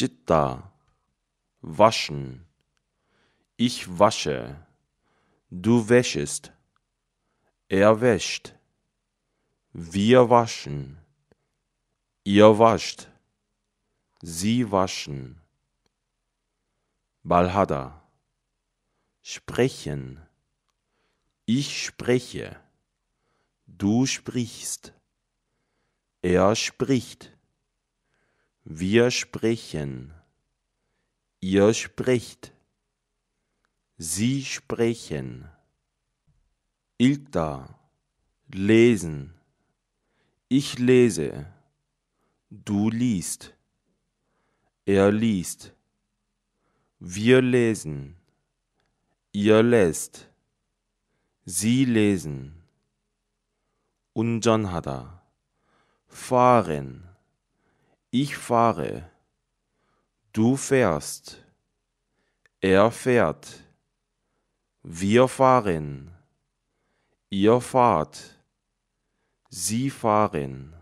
Chitta, waschen. Ich wasche. Du wäschest. Er wäscht. Wir waschen. Ihr wascht. Sie waschen. Balhada. Sprechen. Ich spreche. Du sprichst. Er spricht. Wir sprechen. Ihr spricht. Sie sprechen. Ilta. Lesen. Ich lese. Du liest. Er liest. Wir lesen. Ihr lest. Sie lesen. 운전하다. fahren. Ich fahre. Du fährst. Er fährt. Wir fahren. Ihr fahrt. Sie fahren.